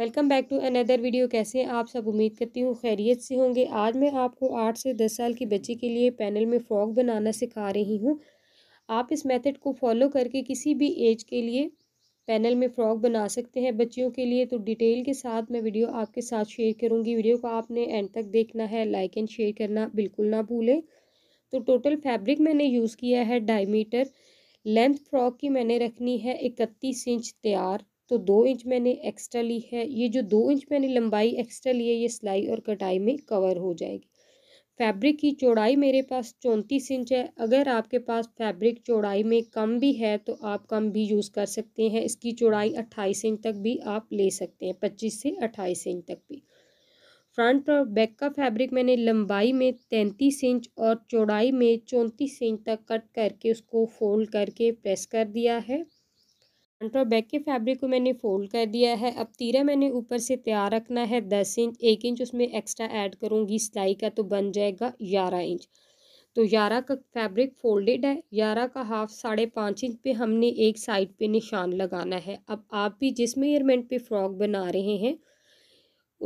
welcome back to another video कैसे हैं आप सब उम्मीद करती हूँ खैरियत से होंगे आज मैं आपको आठ से दस साल की बच्ची के लिए पैनल में फ्रॉक बनाना सिखा रही हूँ आप इस मेथड को फॉलो करके किसी भी एज के लिए पैनल में फ्रॉक बना सकते हैं बच्चियों के लिए तो डिटेल के साथ मैं वीडियो आपके साथ शेयर करूँगी वीडियो को आपने एंड तक देखना है लाइक एंड शेयर करना बिल्कुल ना भूलें तो टोटल फैब्रिक मैंने यूज़ किया है डाई मीटर लेंथ फ्रॉक की मैंने रखनी है इकतीस इंच तैयार तो दो इंच मैंने एक्स्ट्रा ली है ये जो दो इंच मैंने लंबाई एक्स्ट्रा ली है ये सिलाई और कटाई में कवर हो जाएगी फैब्रिक की चौड़ाई मेरे पास चौंतीस इंच है अगर आपके पास फैब्रिक चौड़ाई में कम भी है तो आप कम भी यूज़ कर सकते हैं इसकी चौड़ाई अट्ठाईस इंच तक भी आप ले सकते हैं पच्चीस से अट्ठाईस इंच तक भी फ्रंट और बैक का फैब्रिक मैंने लंबाई में तैंतीस इंच और चौड़ाई में चौंतीस इंच तक कट करके उसको फोल्ड करके प्रेस कर दिया है तो बैक के फैब्रिक को मैंने फोल्ड कर दिया है अब तीरा मैंने ऊपर से तैयार रखना है दस इंच एक इंच उसमें एक्स्ट्रा ऐड करूँगी सिलाई का तो बन जाएगा ग्यारह इंच तो ग्यारह का फैब्रिक फोल्डेड है ग्यारह का हाफ साढ़े पाँच इंच पे हमने एक साइड पे निशान लगाना है अब आप भी जिस मेयरमेंट पे फ्रॉक बना रहे हैं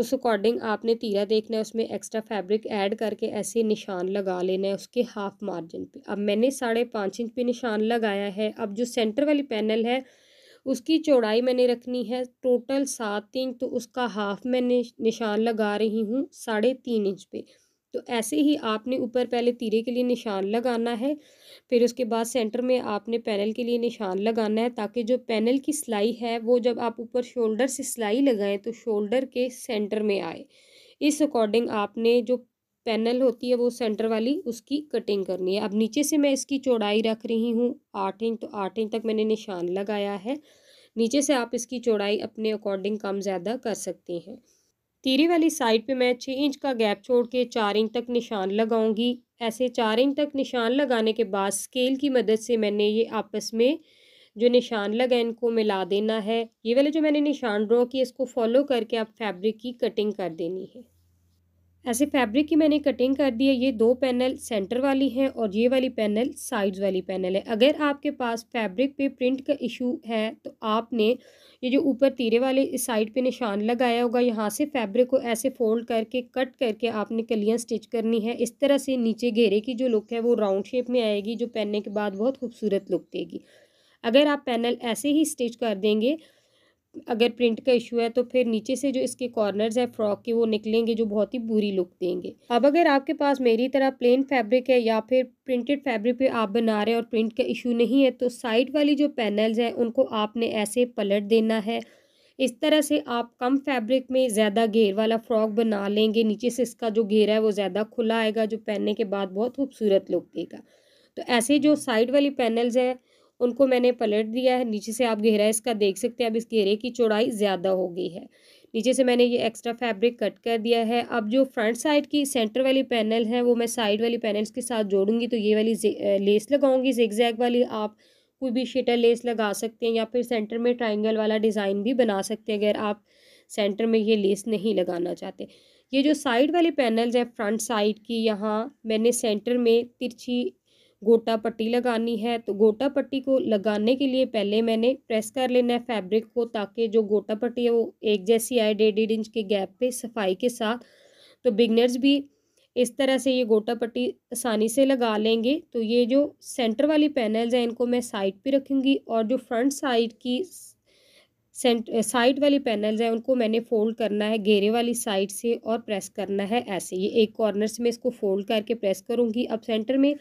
उस अकॉर्डिंग आपने तीरा देखना है उसमें एक्स्ट्रा फैब्रिक ऐड करके ऐसे निशान लगा लेना है उसके हाफ मार्जिन पे अब मैंने साढ़े पाँच इंच पे निशान लगाया है अब जो सेंटर वाली पैनल है उसकी चौड़ाई मैंने रखनी है टोटल सात इंच तो उसका हाफ मैं निशान लगा रही हूँ साढ़े तीन इंच पे तो ऐसे ही आपने ऊपर पहले तीरे के लिए निशान लगाना है फिर उसके बाद सेंटर में आपने पैनल के लिए निशान लगाना है ताकि जो पैनल की सिलाई है वो जब आप ऊपर शोल्डर से सिलाई लगाएं तो शोल्डर के सेंटर में आए इस अकॉर्डिंग आपने जो पैनल होती है वो सेंटर वाली उसकी कटिंग करनी है अब नीचे से मैं इसकी चौड़ाई रख रही हूँ आठ इंच तो आठ इंच तक मैंने निशान लगाया है नीचे से आप इसकी चौड़ाई अपने अकॉर्डिंग कम ज़्यादा कर सकते हैं तीरे वाली साइड पे मैं छः इंच का गैप छोड़ के चार इंच तक निशान लगाऊंगी ऐसे चार इंच तक निशान लगाने के बाद स्केल की मदद से मैंने ये आपस में जो निशान लगा इनको मिला देना है ये वाले जो मैंने निशान ड्रॉ किए इसको फॉलो करके आप फैब्रिक की कटिंग कर देनी है ऐसे फैब्रिक की मैंने कटिंग कर दी है ये दो पैनल सेंटर वाली हैं और ये वाली पैनल साइड्स वाली पैनल है अगर आपके पास फैब्रिक पे प्रिंट का इशू है तो आपने ये जो ऊपर तीरे वाले इस साइड पे निशान लगाया होगा यहाँ से फैब्रिक को ऐसे फोल्ड करके कट करके आपने कलियाँ स्टिच करनी है इस तरह से नीचे घेरे की जो लुक है वो राउंड शेप में आएगी जो पहनने के बाद बहुत खूबसूरत लुक देगी अगर आप पैनल ऐसे ही स्टिच कर देंगे अगर प्रिंट का इशू है तो फिर नीचे से जो इसके कॉर्नर्स है फ्रॉक के वो निकलेंगे जो बहुत ही बुरी लुक देंगे अब अगर आपके पास मेरी तरह प्लेन फैब्रिक है या फिर प्रिंटेड फैब्रिक पे आप बना रहे हैं और प्रिंट का इशू नहीं है तो साइड वाली जो पैनल्स हैं उनको आपने ऐसे पलट देना है इस तरह से आप कम फैब्रिक में ज़्यादा घेर वाला फ्रॉक बना लेंगे नीचे से इसका जो घेरा है वो ज़्यादा खुला आएगा जो पहनने के बाद बहुत खूबसूरत लुक देगा तो ऐसे जो साइड वाली पैनल्स हैं उनको मैंने पलट दिया है नीचे से आप गहरा इसका देख सकते हैं अब इस घेरे की चौड़ाई ज़्यादा हो गई है नीचे से मैंने ये एक्स्ट्रा फैब्रिक कट कर दिया है अब जो फ्रंट साइड की सेंटर वाली पैनल है वो मैं साइड वाली पैनल्स के साथ जोड़ूंगी तो ये वाली लेस लगाऊंगी जिग वाली आप कोई भी शेटर लेस लगा सकते हैं या फिर सेंटर में ट्राइंगल वाला डिज़ाइन भी बना सकते हैं अगर आप सेंटर में ये लेस नहीं लगाना चाहते ये जो साइड वाली पैनल्स हैं फ्रंट साइड की यहाँ मैंने सेंटर में तिरछी गोटा पट्टी लगानी है तो गोटा पट्टी को लगाने के लिए पहले मैंने प्रेस कर लेना है फैब्रिक को ताकि जो गोटा पट्टी है वो एक जैसी आए डेढ़ डेढ़ इंच के गैप पे सफाई के साथ तो बिगनर्स भी इस तरह से ये गोटा पट्टी आसानी से लगा लेंगे तो ये जो सेंटर वाली पैनल्स हैं इनको मैं साइड पर रखूँगी और जो फ्रंट साइड की साइड वाली पैनल्स हैं उनको मैंने फ़ोल्ड करना है घेरे वाली साइड से और प्रेस करना है ऐसे ये एक कॉर्नर से मैं इसको फ़ोल्ड करके प्रेस करूँगी अब सेंटर में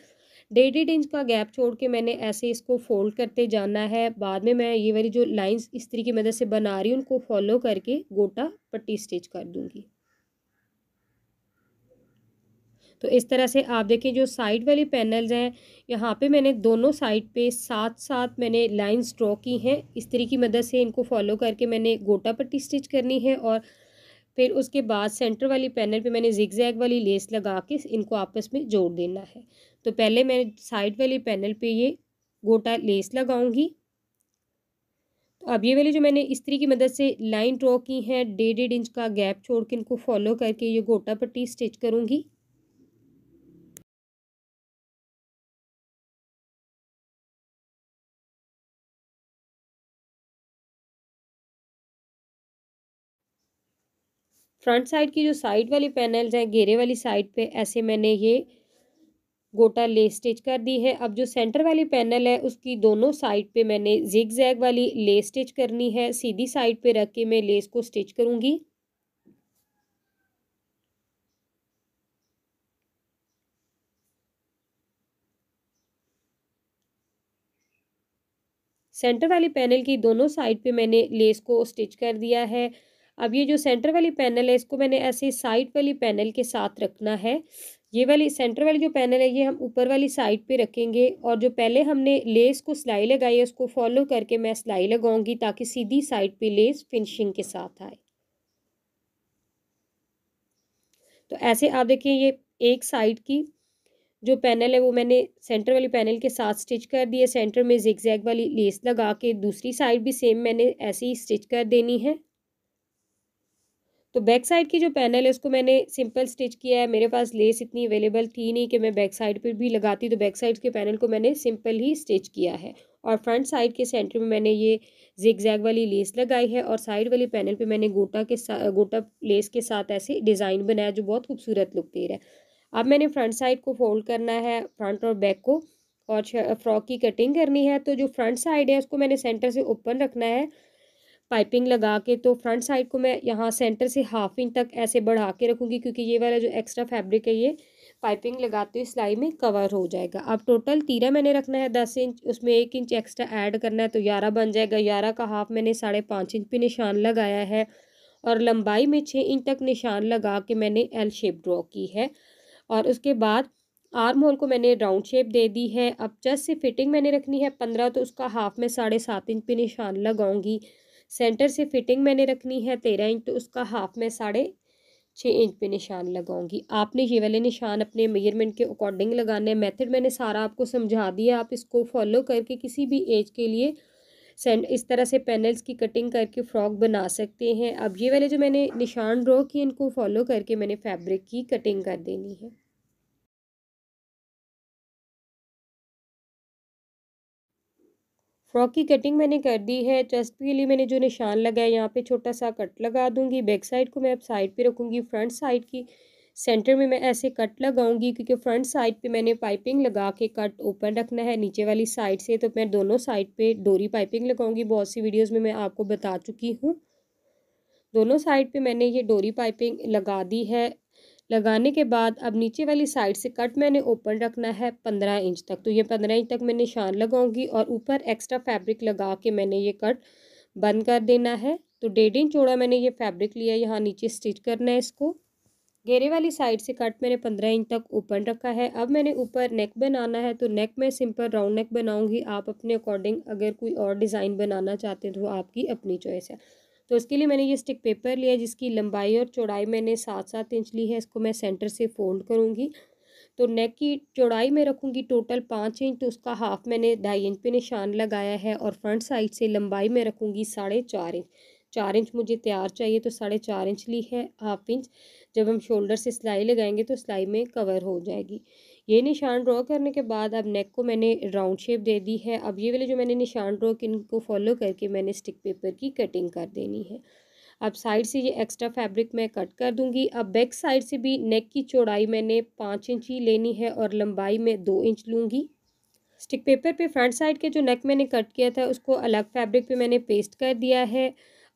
डेढ़ डेढ़ इंच का गैप छोड़ के मैंने ऐसे इसको फोल्ड करते जाना है बाद में मैं ये वाली जो लाइंस तरीके की मदद से बना रही हूँ उनको फॉलो करके गोटा पट्टी स्टिच कर दूँगी तो इस तरह से आप देखें जो साइड वाली पैनल्स हैं यहाँ पे मैंने दोनों साइड पे साथ साथ मैंने लाइंस ड्रॉ की हैं इस तरीके की मदद से इनको फॉलो करके मैंने गोटा पट्टी स्टिच करनी है और फिर उसके बाद सेंटर वाली पैनल पे मैंने जिगजैग वाली लेस लगा के इनको आपस में जोड़ देना है तो पहले मैं साइड वाली पैनल पे ये गोटा लेस लगाऊंगी तो अब ये वाली जो मैंने इस्त्री की मदद से लाइन ड्रॉ की है डेढ़ डेढ़ इंच का गैप छोड़ के इनको फॉलो करके ये गोटा पट्टी स्टिच करूँगी फ्रंट साइड की जो साइड वाली पैनल्स हैं घेरे वाली साइड पे ऐसे मैंने ये गोटा लेस स्टिच कर दी है अब जो सेंटर वाली पैनल है उसकी दोनों साइड पे मैंने जिग जैग वाली लेस स्टिच करनी है सीधी साइड पे रख के मैं लेस को स्टिच करूँगी सेंटर वाली पैनल की दोनों साइड पे मैंने लेस को स्टिच कर दिया है अब ये जो सेंटर वाली पैनल है इसको मैंने ऐसे साइड वाली पैनल के साथ रखना है ये वाली सेंटर वाली जो पैनल है ये हम ऊपर वाली साइड पे रखेंगे और जो पहले हमने लेस को सिलाई लगाई है उसको फॉलो करके मैं सिलाई लगाऊंगी ताकि सीधी साइड पे लेस फिनिशिंग के साथ आए तो ऐसे आप देखिए ये एक साइड की जो पैनल है वो मैंने सेंटर वाली पैनल के साथ स्टिच कर दी है सेंटर में जैग वाली लेस लगा के दूसरी साइड भी सेम मैंने ऐसे ही स्टिच कर देनी है तो बैक साइड की जो पैनल है उसको मैंने सिंपल स्टिच किया है मेरे पास लेस इतनी अवेलेबल थी नहीं कि मैं बैक साइड पर भी लगाती तो बैक साइड के पैनल को मैंने सिंपल ही स्टिच किया है और फ्रंट साइड के सेंटर में मैंने ये जिग जैग वाली लेस लगाई है और साइड वाली पैनल पे मैंने गोटा के साथ गोटा लेस के साथ ऐसे डिज़ाइन बनाया जो बहुत खूबसूरत लुक दे रहा है अब मैंने फ्रंट साइड को फोल्ड करना है फ्रंट और बैक को और फ्रॉक की कटिंग करनी है तो जो फ्रंट साइड है उसको मैंने सेंटर से ओपन रखना है पाइपिंग लगा के तो फ्रंट साइड को मैं यहाँ सेंटर से हाफ इंच तक ऐसे बढ़ा के रखूँगी क्योंकि ये वाला जो एक्स्ट्रा फैब्रिक है ये पाइपिंग लगाते हुए सिलाई में कवर हो जाएगा अब टोटल तीरा मैंने रखना है दस इंच उसमें एक इंच एक्स्ट्रा ऐड करना है तो ग्यारह बन जाएगा ग्यारह का हाफ मैंने साढ़े पाँच इंच पे निशान लगाया है और लंबाई में छः इंच तक निशान लगा के मैंने एल शेप ड्रॉ की है और उसके बाद आर्म होल को मैंने राउंड शेप दे दी है अब जस्ट से फिटिंग मैंने रखनी है पंद्रह तो उसका हाफ में साढ़े सात इंच पे निशान लगाऊंगी सेंटर से फिटिंग मैंने रखनी है तेरह इंच तो उसका हाफ में साढ़े छः इंच पे निशान लगाऊंगी आपने ये वाले निशान अपने मेजरमेंट के अकॉर्डिंग लगाने हैं मेथड मैंने सारा आपको समझा दिया आप इसको फॉलो करके किसी भी एज के लिए सेंड इस तरह से पैनल्स की कटिंग करके फ्रॉक बना सकते हैं अब ये वाले जो मैंने निशान ड्रॉ किए इनको फॉलो करके मैंने फैब्रिक की कटिंग कर देनी है फ्रॉक की कटिंग मैंने कर दी है चेस्ट के लिए मैंने जो निशान लगाया यहाँ पे छोटा सा कट लगा दूँगी बैक साइड को मैं अब साइड पे रखूँगी फ्रंट साइड की सेंटर में मैं ऐसे कट लगाऊंगी क्योंकि फ्रंट साइड पे मैंने पाइपिंग लगा के कट ओपन रखना है नीचे वाली साइड से तो मैं दोनों साइड पर डोरी पाइपिंग लगाऊंगी बहुत सी वीडियोज़ में मैं आपको बता चुकी हूँ दोनों साइड पर मैंने ये डोरी पाइपिंग लगा दी है लगाने के बाद अब नीचे वाली साइड से कट मैंने ओपन रखना है पंद्रह इंच तक तो ये पंद्रह इंच तक मैं निशान लगाऊंगी और ऊपर एक्स्ट्रा फैब्रिक लगा के मैंने ये कट बंद कर देना है तो डेढ़ इंच चौड़ा मैंने ये फैब्रिक लिया यहाँ नीचे स्टिच करना है इसको घेरे वाली साइड से कट मैंने पंद्रह इंच तक ओपन रखा है अब मैंने ऊपर नेक बनाना है तो नेक में सिंपल राउंड नेक बनाऊंगी आप अपने अकॉर्डिंग अगर कोई और डिज़ाइन बनाना चाहते हैं तो आपकी अपनी चॉइस है तो इसके लिए मैंने ये स्टिक पेपर लिया जिसकी लंबाई और चौड़ाई मैंने सात सात इंच ली है इसको मैं सेंटर से फोल्ड करूँगी तो नेक की चौड़ाई में रखूँगी टोटल पाँच इंच तो उसका हाफ मैंने ढाई इंच पे निशान लगाया है और फ्रंट साइड से लंबाई में रखूँगी साढ़े चार इंच चार इंच मुझे तैयार चाहिए तो साढ़े चार इंच ली है हाफ इंच जब हम शोल्डर से सिलाई लगाएंगे तो सिलाई में कवर हो जाएगी ये निशान ड्रॉ करने के बाद अब नेक को मैंने राउंड शेप दे दी है अब ये वाले जो मैंने निशान ड्रॉ इनको फॉलो करके मैंने स्टिक पेपर की कटिंग कर देनी है अब साइड से ये एक्स्ट्रा फैब्रिक मैं कट कर दूंगी अब बैक साइड से भी नेक की चौड़ाई मैंने पाँच इंच ही लेनी है और लंबाई में दो इंच लूँगी स्टिक पेपर पे फ्रंट साइड के जो नेक मैंने कट किया था उसको अलग फैब्रिक पे मैंने पेस्ट कर दिया है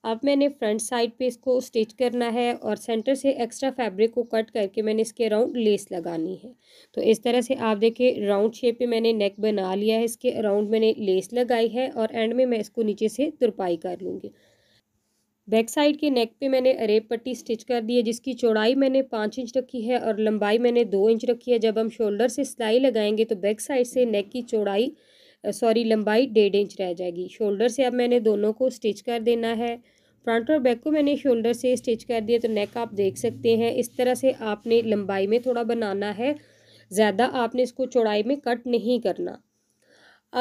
अब मैंने फ्रंट साइड पे इसको स्टिच करना है और सेंटर से एक्स्ट्रा फैब्रिक को कट करके मैंने इसके राउंड लेस लगानी है तो इस तरह से आप देखिए राउंड शेप पे मैंने नेक बना लिया है इसके अराउंड मैंने लेस लगाई है और एंड में मैं इसको नीचे से तुरपाई कर लूँगी बैक साइड के नेक पे मैंने अरेब पट्टी स्टिच कर दी है जिसकी चौड़ाई मैंने पाँच इंच रखी है और लंबाई मैंने दो इंच रखी है जब हम शोल्डर से सिलाई लगाएंगे तो बैक साइड से नेक की चौड़ाई सॉरी लंबाई डेढ़ इंच रह जाएगी शोल्डर से अब मैंने दोनों को स्टिच कर देना है फ्रंट और बैक को मैंने शोल्डर से स्टिच कर दिया तो नेक आप देख सकते हैं इस तरह से आपने लंबाई में थोड़ा बनाना है ज़्यादा आपने इसको चौड़ाई में कट नहीं करना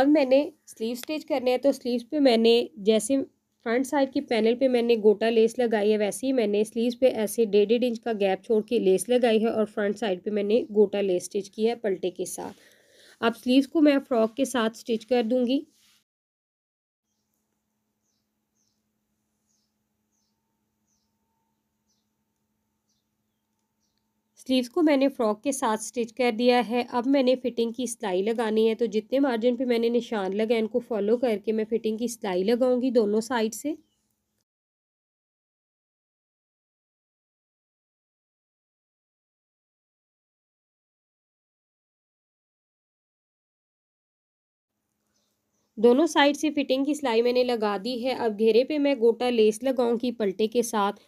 अब मैंने स्लीव स्टिच करने हैं तो स्लीव्स पे मैंने जैसे फ्रंट साइड की पैनल पे मैंने गोटा लेस लगाई है वैसे ही मैंने स्लीव्स पे ऐसे डेढ़ डेढ़ इंच का गैप छोड़ के लेस लगाई है और फ्रंट साइड पे मैंने गोटा लेस स्टिच किया है पलटे के साथ अब स्लीव्स को मैं फ़्रॉक के साथ स्टिच कर दूंगी स्लीव्स को मैंने फ़्रॉक के साथ स्टिच कर दिया है अब मैंने फ़िटिंग की सिलाई लगानी है तो जितने मार्जिन पे मैंने निशान लगाए इनको फॉलो करके मैं फ़िटिंग की सिलाई लगाऊंगी दोनों साइड से दोनों साइड से फिटिंग की सिलाई मैंने लगा दी है अब घेरे पे मैं गोटा लेस लगाऊंगी पलटे के साथ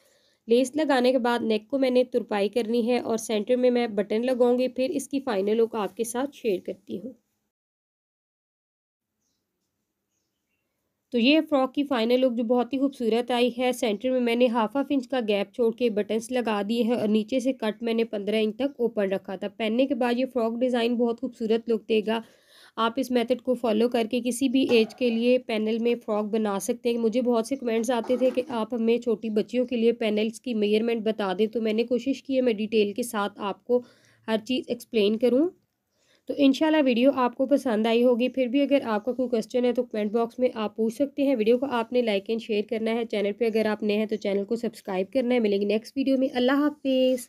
लेस लगाने के बाद नेक को मैंने तुरपाई करनी है और सेंटर में मैं बटन लगाऊंगी फिर इसकी फाइनल लुक आपके साथ शेयर करती हूँ तो ये फ्रॉक की फाइनल लुक जो बहुत ही खूबसूरत आई है सेंटर में मैंने हाफ हाफ इंच का गैप छोड़ के बटन्स लगा दिए हैं और नीचे से कट मैंने पंद्रह इंच तक ओपन रखा था पहनने के बाद ये फ्रॉक डिज़ाइन बहुत खूबसूरत लुक देगा आप इस मेथड को फॉलो करके किसी भी एज के लिए पैनल में फ्रॉक बना सकते हैं मुझे बहुत से कमेंट्स आते थे कि आप हमें छोटी बच्चियों के लिए पैनल्स की मेयरमेंट बता दें तो मैंने कोशिश की है मैं डिटेल के साथ आपको हर चीज़ एक्सप्लेन करूँ तो इंशाल्लाह वीडियो आपको पसंद आई होगी फिर भी अगर आपका कोई क्वेश्चन है तो कमेंट बॉक्स में आप पूछ सकते हैं वीडियो को आपने लाइक एंड शेयर करना है चैनल पे अगर आप नए हैं तो चैनल को सब्सक्राइब करना है मिलेंगे नेक्स्ट वीडियो में अल्लाह हाफिज़